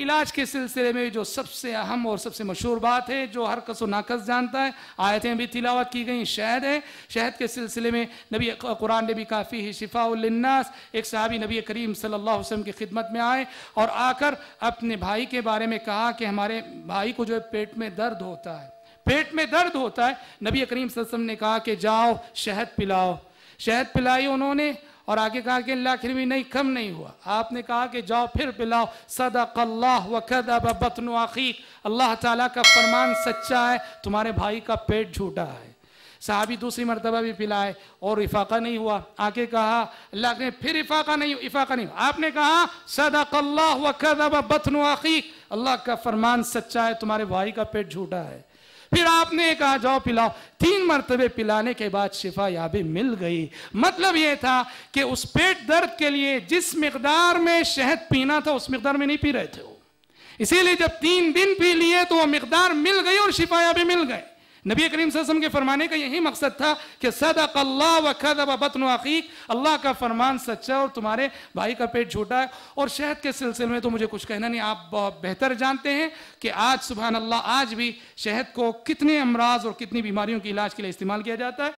इलाज के सिलसिले में जो सबसे अहम और सबसे मशहूर बात है जो हर कसो नाकस जानता है आयतें भी तिलावत की गई शहद है शहद के सिलसिले में नबी कुरान ने भी काफ़ी ही शिफाउल्नास एक सहाबी नबी करीम सल्ला वसम की खिदमत में आए और आकर अपने भाई के बारे में कहा कि हमारे भाई को जो है पेट में दर्द होता है पेट में दर्द होता है नबी करीम ने कहा कि जाओ शहद पिलाओ शहद पिलाई उन्होंने और आगे कहा कि आखिर भी नहीं कम नहीं हुआ आपने कहा कि जाओ फिर पिलाओ सदाकल्ला अल्लाह वक़द अब बतन आखीक अल्लाह ताला का फरमान सच्चा है तुम्हारे भाई का पेट झूठा है साहबी दूसरी मरतबा भी पिलाए और इफाका नहीं हुआ आके कहा अल्लाह ने फिर इफाका नहीं इफाका नहीं हुआ आपने कहा सदाकल्ला अल्लाह वक़द अब बतन आखीक अल्लाह का फरमान सच्चा है तुम्हारे भाई का पेट झूठा है फिर आपने कहा जाओ पिलाओ तीन मरतबे पिलाने के बाद शिफा याबी मिल गई मतलब यह था कि उस पेट दर्द के लिए जिस मकदार में शहद पीना था उस मकदार में नहीं पी रहे थे वो इसीलिए जब तीन दिन पी लिए तो वह मकदार मिल गई और शिफा याबी मिल गए नबी करीम के फरमाने का यही मकसद था कि सदक अल्लाह व खदब बतन अल्लाह का फरमान सच्चा और तुम्हारे भाई का पेट झूठा है और शहद के सिलसिले में तो मुझे कुछ कहना नहीं आप बेहतर जानते हैं कि आज सुबह अल्लाह आज भी शहद को कितने अमराज और कितनी बीमारियों के इलाज के लिए इस्तेमाल किया जाता है